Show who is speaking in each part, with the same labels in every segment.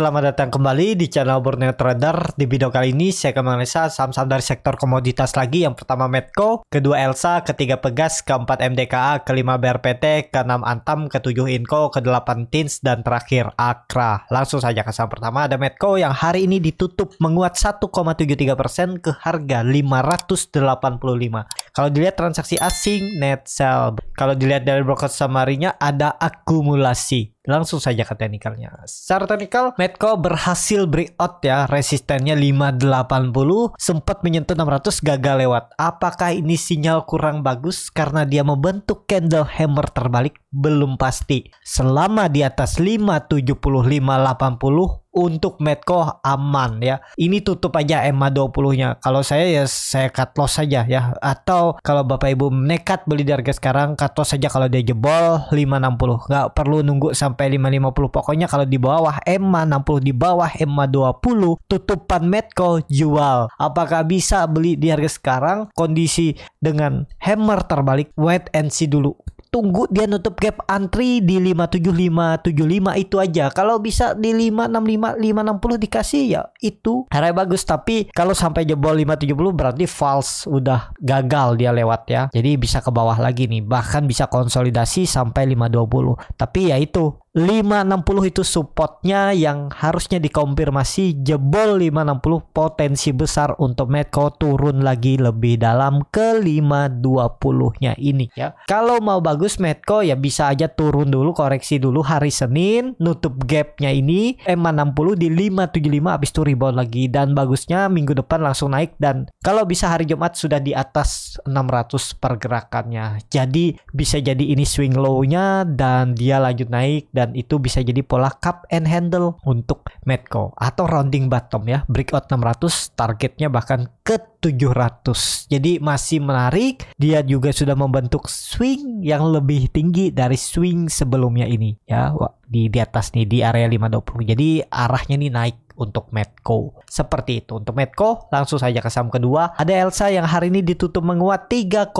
Speaker 1: Selamat datang kembali di channel Borneo Trader. Di video kali ini saya akan menganalisa saham-saham dari sektor komoditas lagi. Yang pertama Medco, kedua Elsa, ketiga Pegas, keempat MDKA, kelima BRPT, keenam Antam, ketujuh Inco, kedelapan Tins, dan terakhir Akra. Langsung saja ke saham pertama ada Medco yang hari ini ditutup menguat 1,73% ke harga 585. Kalau dilihat transaksi asing net sell. Kalau dilihat dari broker samarinya ada akumulasi. Langsung saja ke teknikalnya. Secara teknikal, Medco berhasil breakout ya. Resistennya 580, sempat menyentuh 600, gagal lewat. Apakah ini sinyal kurang bagus karena dia membentuk candle hammer terbalik? Belum pasti. Selama di atas 57580 untuk Medco aman ya. Ini tutup aja EMA 20-nya. Kalau saya ya saya cut loss saja ya. Atau kalau Bapak Ibu nekat beli di harga sekarang cut loss saja kalau dia jebol 560. Nggak perlu nunggu sampai 550. Pokoknya kalau di bawah EMA 60 di bawah EMA 20 tutupan Medco jual. Apakah bisa beli di harga sekarang kondisi dengan hammer terbalik wait and see dulu tunggu dia nutup gap antri di 57575 itu aja. Kalau bisa di 565 560 dikasih ya itu area bagus tapi kalau sampai jebol 570 berarti false udah gagal dia lewat ya. Jadi bisa ke bawah lagi nih bahkan bisa konsolidasi sampai 520. Tapi ya itu 560 itu supportnya yang harusnya dikonfirmasi jebol 560 potensi besar untuk Medco turun lagi lebih dalam ke 520 nya ini ya kalau mau bagus Medco ya bisa aja turun dulu koreksi dulu hari Senin nutup gapnya ini M60 di 575 habis itu rebound lagi dan bagusnya minggu depan langsung naik dan kalau bisa hari Jumat sudah di atas 600 pergerakannya jadi bisa jadi ini swing low nya dan dia lanjut naik dan itu bisa jadi pola cup and handle untuk Medco atau rounding bottom ya breakout 600 targetnya bahkan ke 700 jadi masih menarik dia juga sudah membentuk swing yang lebih tinggi dari swing sebelumnya ini ya di di atas nih di area 520 jadi arahnya nih naik untuk Medco. Seperti itu. Untuk Medco, langsung saja ke saham kedua. Ada Elsa yang hari ini ditutup menguat 3,37%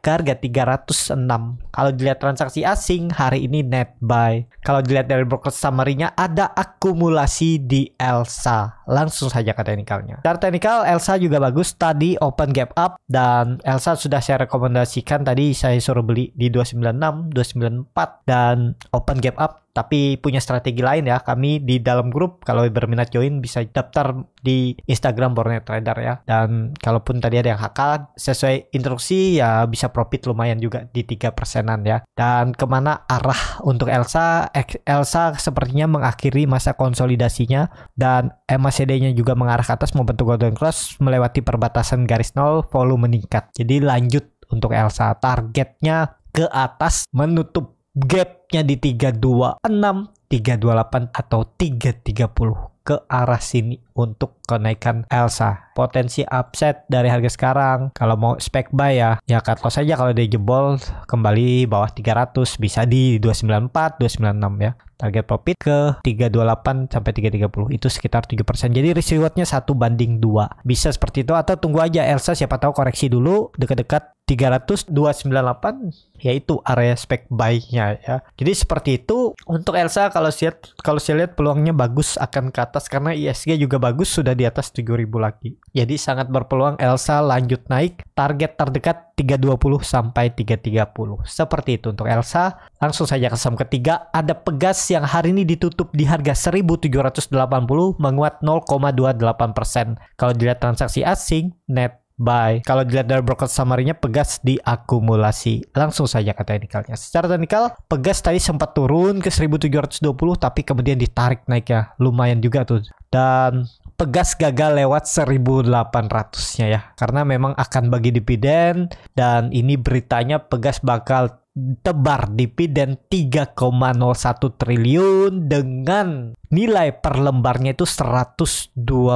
Speaker 1: ke harga 306. Kalau dilihat transaksi asing, hari ini net buy. Kalau dilihat dari broker summary-nya, ada akumulasi di Elsa. Langsung saja ke teknikalnya. Secara teknikal, Elsa juga bagus. Tadi open gap up dan Elsa sudah saya rekomendasikan tadi saya suruh beli di 296, 294 dan open gap up tapi punya strategi lain ya. Kami di dalam grup kalau berminat join bisa daftar di Instagram Borneo Trader ya. Dan kalaupun tadi ada yang HK sesuai instruksi ya bisa profit lumayan juga di tiga persenan ya. Dan kemana arah untuk Elsa? Elsa sepertinya mengakhiri masa konsolidasinya dan MACD-nya juga mengarah ke atas membentuk golden cross melewati perbatasan garis nol volume meningkat. Jadi lanjut untuk Elsa targetnya ke atas menutup gapnya di 326, 328 atau 330 ke arah sini untuk kenaikan Elsa. Potensi upset dari harga sekarang kalau mau spek buy ya, ya cut loss aja kalau dia jebol kembali bawah 300 bisa di 294, 296 ya target profit ke 328 sampai 330 itu sekitar 7%. Jadi risk rewardnya 1 banding 2. Bisa seperti itu atau tunggu aja Elsa siapa tahu koreksi dulu dekat-dekat 3298 yaitu area spek baiknya. ya. Jadi seperti itu untuk Elsa kalau lihat kalau saya lihat peluangnya bagus akan ke atas karena ISG juga bagus sudah di atas 7000 lagi. Jadi sangat berpeluang Elsa lanjut naik. Target terdekat 3.20 sampai 3.30. Seperti itu untuk Elsa. Langsung saja ke saham ketiga, ada Pegas yang hari ini ditutup di harga 1.780 menguat 0,28%. Kalau dilihat transaksi asing, net buy. Kalau dilihat dari broker summary-nya Pegas diakumulasi. Langsung saja ke teknikalnya. Secara teknikal, Pegas tadi sempat turun ke 1720 tapi kemudian ditarik naiknya. Lumayan juga tuh. Dan pegas gagal lewat 1800-nya ya. Karena memang akan bagi dividen dan ini beritanya pegas bakal tebar dividen 3,01 triliun dengan nilai per lembarnya itu 124,42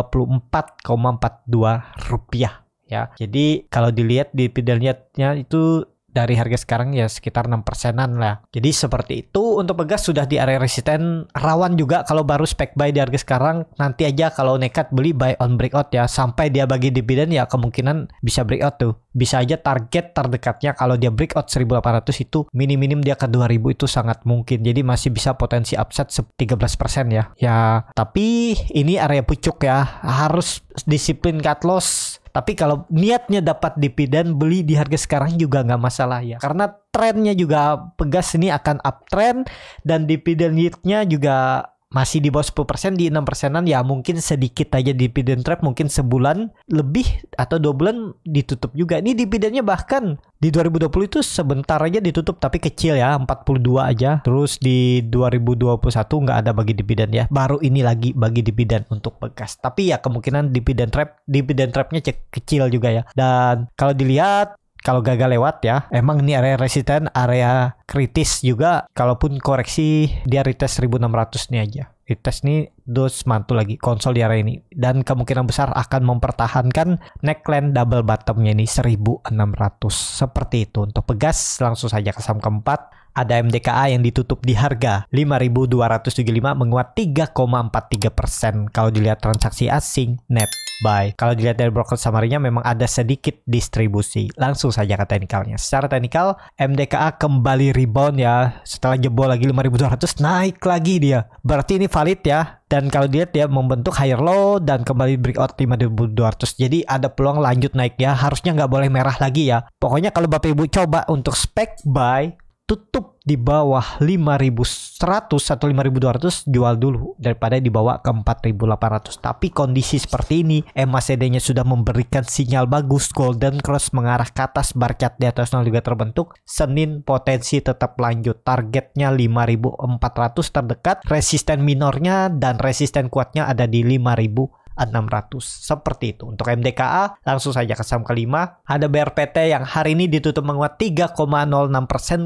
Speaker 1: rupiah ya. Jadi kalau dilihat dividennya itu dari harga sekarang ya sekitar 6 persenan lah. Jadi seperti itu untuk Pegas sudah di area resisten rawan juga kalau baru spek buy di harga sekarang nanti aja kalau nekat beli buy on breakout ya sampai dia bagi dividen ya kemungkinan bisa breakout tuh. Bisa aja target terdekatnya kalau dia breakout 1800 itu minim-minim dia ke 2000 itu sangat mungkin. Jadi masih bisa potensi upset 13% ya. Ya tapi ini area pucuk ya harus disiplin cut loss tapi kalau niatnya dapat dividen beli di harga sekarang juga nggak masalah ya. Karena trennya juga pegas ini akan uptrend dan dividen yieldnya juga masih di bawah 10% di 6 persenan ya mungkin sedikit aja di dividend trap mungkin sebulan lebih atau dua bulan ditutup juga ini dividennya bahkan di 2020 itu sebentar aja ditutup tapi kecil ya 42 aja terus di 2021 nggak ada bagi dividen ya baru ini lagi bagi dividen untuk bekas tapi ya kemungkinan dividen trap dividen trapnya kecil juga ya dan kalau dilihat kalau gagal lewat ya emang ini area resisten area kritis juga kalaupun koreksi dia retest 1600 nih aja retest nih dos mantul lagi konsol di area ini dan kemungkinan besar akan mempertahankan neckline double bottomnya ini 1600 seperti itu untuk pegas langsung saja ke saham keempat ada MDKA yang ditutup di harga 5.275 menguat 3,43 persen kalau dilihat transaksi asing net buy. Kalau dilihat dari broker summary-nya memang ada sedikit distribusi. Langsung saja ke teknikalnya. Secara teknikal MDKA kembali rebound ya setelah jebol lagi 5200 naik lagi dia. Berarti ini valid ya dan kalau dilihat dia membentuk higher low dan kembali breakout 5200 jadi ada peluang lanjut naik ya harusnya nggak boleh merah lagi ya pokoknya kalau bapak ibu coba untuk spec buy tutup di bawah 5100 atau 5200 jual dulu daripada dibawa ke 4800 tapi kondisi seperti ini MACD-nya sudah memberikan sinyal bagus golden cross mengarah ke atas bar chart di atas nol juga terbentuk Senin potensi tetap lanjut targetnya 5400 terdekat resisten minornya dan resisten kuatnya ada di 5000 600 seperti itu. Untuk MDKA langsung saja ke saham kelima ada BRPT yang hari ini ditutup menguat 3,06%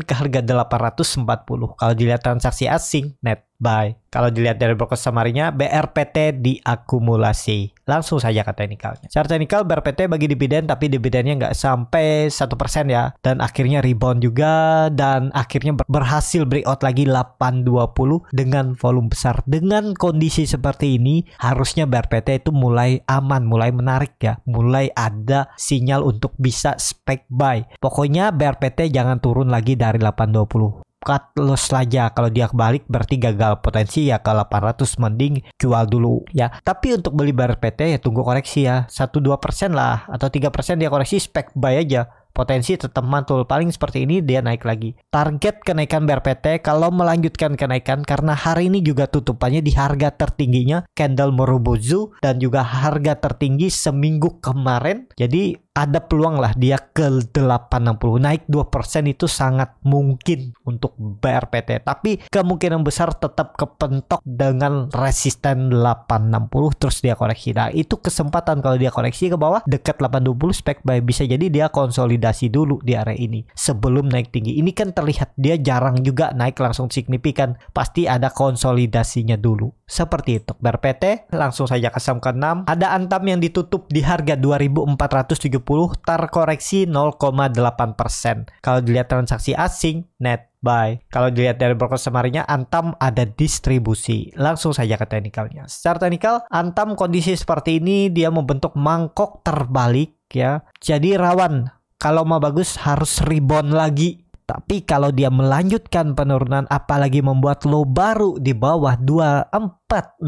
Speaker 1: ke harga 840. Kalau dilihat transaksi asing net buy. Kalau dilihat dari broker summary-nya, BRPT diakumulasi. Langsung saja ke teknikalnya. Secara teknikal, BRPT bagi dividen, tapi dividennya nggak sampai 1% ya. Dan akhirnya rebound juga, dan akhirnya berhasil breakout lagi 820 dengan volume besar. Dengan kondisi seperti ini, harusnya BRPT itu mulai aman, mulai menarik ya. Mulai ada sinyal untuk bisa spek buy. Pokoknya BRPT jangan turun lagi dari 820 cut loss saja kalau dia kebalik berarti gagal potensi ya ke 800 mending jual dulu ya tapi untuk beli bar PT ya tunggu koreksi ya 1-2% lah atau 3% dia koreksi spek buy aja potensi tetap mantul paling seperti ini dia naik lagi target kenaikan BRPT kalau melanjutkan kenaikan karena hari ini juga tutupannya di harga tertingginya candle Morobozu dan juga harga tertinggi seminggu kemarin jadi ada peluang lah dia ke 860 naik 2% itu sangat mungkin untuk BRPT tapi kemungkinan besar tetap kepentok dengan resisten 860 terus dia koreksi nah itu kesempatan kalau dia koreksi ke bawah dekat 820 spek baik bisa jadi dia konsolidasi dulu di area ini sebelum naik tinggi ini kan terlihat dia jarang juga naik langsung signifikan pasti ada konsolidasinya dulu seperti itu BRPT langsung saja ke saham ke-6 ada antam yang ditutup di harga 2470 terkoreksi 0,8 Kalau dilihat transaksi asing, net buy. Kalau dilihat dari broker semarinya, Antam ada distribusi. Langsung saja ke teknikalnya. Secara teknikal, Antam kondisi seperti ini dia membentuk mangkok terbalik ya. Jadi rawan. Kalau mau bagus harus rebound lagi tapi kalau dia melanjutkan penurunan apalagi membuat low baru di bawah 2.450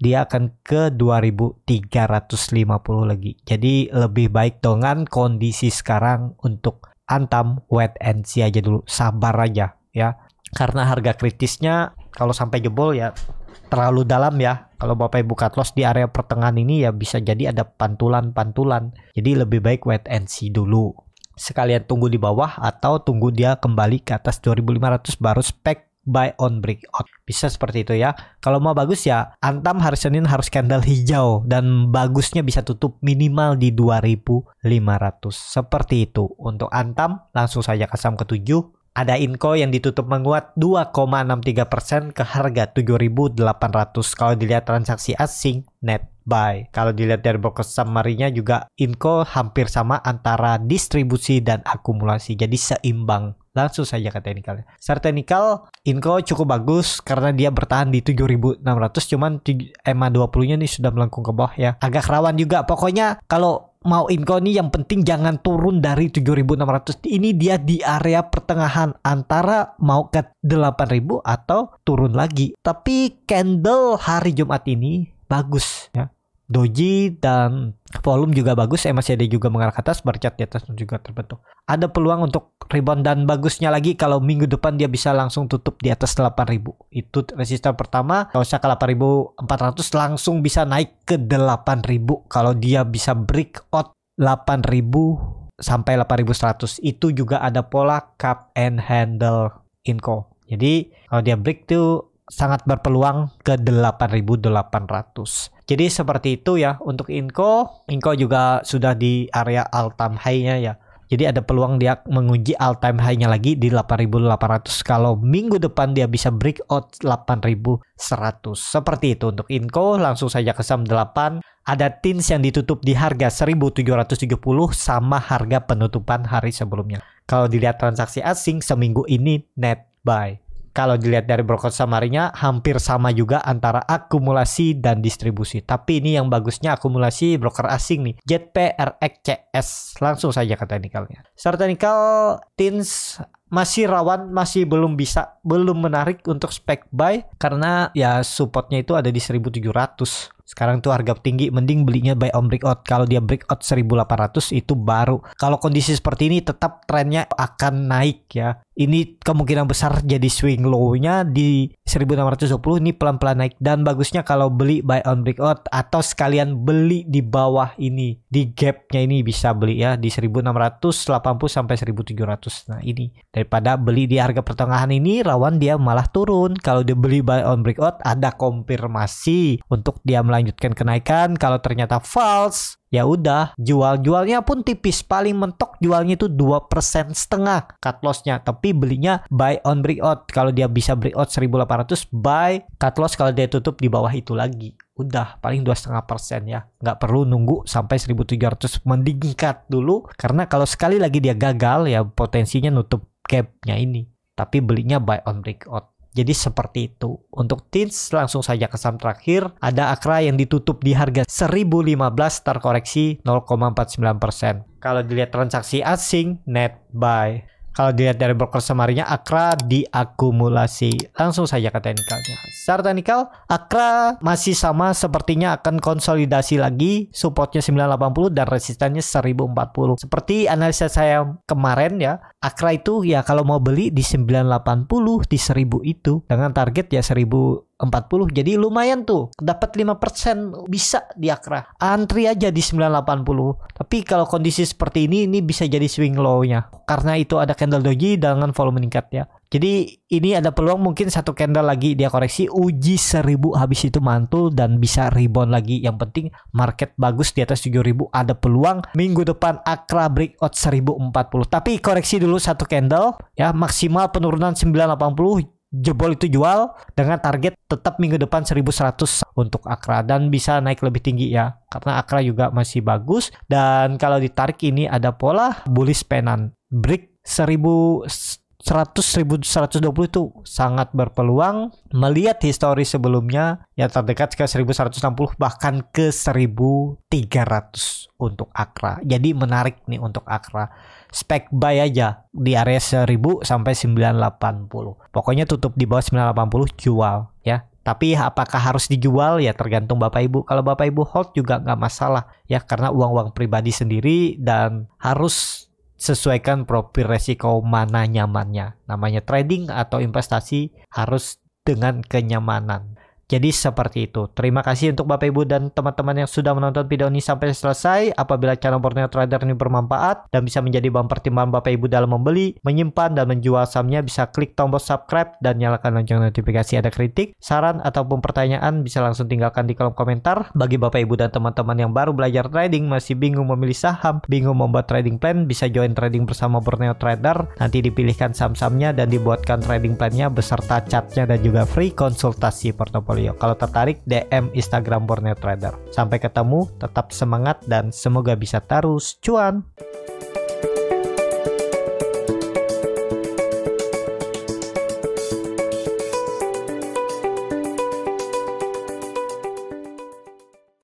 Speaker 1: dia akan ke 2350 lagi. Jadi lebih baik dengan kondisi sekarang untuk antam wet and see aja dulu, sabar aja ya. Karena harga kritisnya kalau sampai jebol ya terlalu dalam ya. Kalau Bapak Ibu cut loss di area pertengahan ini ya bisa jadi ada pantulan-pantulan. Jadi lebih baik wet and see dulu. Sekalian tunggu di bawah atau tunggu dia kembali ke atas 2500 baru spek buy on Breakout bisa seperti itu ya kalau mau bagus ya antam hari senin harus candle hijau dan bagusnya bisa tutup minimal di 2500 seperti itu untuk antam langsung saja ke ke 7 ada Inco yang ditutup menguat 2,63% persen ke harga 7.800 kalau dilihat transaksi asing net buy. Kalau dilihat dari broker summary juga Inco hampir sama antara distribusi dan akumulasi jadi seimbang langsung saja ke teknikalnya. Secara teknikal, Inco cukup bagus karena dia bertahan di 7600 cuman EMA 20-nya nih sudah melengkung ke bawah ya. Agak rawan juga. Pokoknya kalau mau Inco nih yang penting jangan turun dari 7600. Ini dia di area pertengahan antara mau ke 8000 atau turun lagi. Tapi candle hari Jumat ini bagus ya. Doji dan volume juga bagus, MACD juga mengarah ke atas, bercat di atas juga terbentuk. Ada peluang untuk rebound dan bagusnya lagi kalau minggu depan dia bisa langsung tutup di atas 8000 itu resisten pertama kalau ke 8400 langsung bisa naik ke 8000 kalau dia bisa break out 8000 sampai 8100 itu juga ada pola cup and handle inco jadi kalau dia break tuh sangat berpeluang ke 8.800. Jadi seperti itu ya untuk Inco. Inco juga sudah di area altam time high-nya ya. Jadi ada peluang dia menguji all time high-nya lagi di 8800 kalau minggu depan dia bisa breakout 8100. Seperti itu untuk Inco langsung saja ke saham 8 ada tins yang ditutup di harga 1770 sama harga penutupan hari sebelumnya. Kalau dilihat transaksi asing seminggu ini net buy kalau dilihat dari broker samarinya hampir sama juga antara akumulasi dan distribusi. Tapi ini yang bagusnya akumulasi broker asing nih. JPRXCS. Langsung saja ke teknikalnya. Secara teknikal, TINS masih rawan, masih belum bisa, belum menarik untuk spek buy karena ya supportnya itu ada di 1700. Sekarang tuh harga tinggi, mending belinya buy on breakout. Kalau dia breakout 1800 itu baru. Kalau kondisi seperti ini tetap trennya akan naik ya. Ini kemungkinan besar jadi swing low-nya di 1620 ini pelan-pelan naik. Dan bagusnya kalau beli buy on breakout atau sekalian beli di bawah ini. Di gapnya ini bisa beli ya di 1680 sampai 1700. Nah ini daripada beli di harga pertengahan ini rawan dia malah turun kalau dibeli buy on breakout ada konfirmasi untuk dia melanjutkan kenaikan kalau ternyata false ya udah jual jualnya pun tipis paling mentok jualnya itu dua setengah cut lossnya tapi belinya buy on breakout kalau dia bisa breakout 1800 buy cut loss kalau dia tutup di bawah itu lagi udah paling dua setengah persen ya nggak perlu nunggu sampai 1.700 mending dulu karena kalau sekali lagi dia gagal ya potensinya nutup gapnya ini tapi belinya buy on breakout jadi seperti itu. Untuk TINS langsung saja ke saham terakhir. Ada Akra yang ditutup di harga 1015 terkoreksi 0,49%. Kalau dilihat transaksi asing net buy. Kalau dilihat dari broker semarinya, Akra diakumulasi. Langsung saja ke teknikalnya. Secara teknikal, Akra masih sama sepertinya akan konsolidasi lagi. Supportnya 980 dan resistannya 1040. Seperti analisa saya kemarin ya, Akra itu ya kalau mau beli di 980, di 1000 itu. Dengan target ya 1000 40 jadi lumayan tuh dapat 5% bisa di Akra antri aja di 980 tapi kalau kondisi seperti ini ini bisa jadi swing low nya karena itu ada candle doji dengan volume meningkat ya jadi ini ada peluang mungkin satu candle lagi dia koreksi uji 1000 habis itu mantul dan bisa rebound lagi. Yang penting market bagus di atas 7000 ada peluang minggu depan Akra breakout 1040. Tapi koreksi dulu satu candle ya maksimal penurunan 980 jebol itu jual dengan target tetap minggu depan 1100 untuk Akra dan bisa naik lebih tinggi ya karena Akra juga masih bagus dan kalau ditarik ini ada pola bullish penan break 1000 100 120 itu sangat berpeluang melihat histori sebelumnya yang terdekat ke 1160 bahkan ke 1300 untuk Akra. Jadi menarik nih untuk Akra. Spek buy aja di area 1000 sampai 980. Pokoknya tutup di bawah 980 jual ya. Tapi apakah harus dijual ya tergantung Bapak Ibu. Kalau Bapak Ibu hold juga nggak masalah ya karena uang-uang pribadi sendiri dan harus sesuaikan profil resiko mana nyamannya. Namanya trading atau investasi harus dengan kenyamanan. Jadi seperti itu. Terima kasih untuk Bapak Ibu dan teman-teman yang sudah menonton video ini sampai selesai. Apabila channel Borneo Trader ini bermanfaat dan bisa menjadi bahan pertimbangan Bapak Ibu dalam membeli, menyimpan, dan menjual sahamnya, bisa klik tombol subscribe dan nyalakan lonceng notifikasi. Ada kritik, saran, ataupun pertanyaan bisa langsung tinggalkan di kolom komentar. Bagi Bapak Ibu dan teman-teman yang baru belajar trading, masih bingung memilih saham, bingung membuat trading plan, bisa join trading bersama Borneo Trader. Nanti dipilihkan saham-sahamnya dan dibuatkan trading plannya beserta catnya dan juga free konsultasi portofolio portfolio. Kalau tertarik DM Instagram Borneo Trader. Sampai ketemu, tetap semangat dan semoga bisa terus cuan.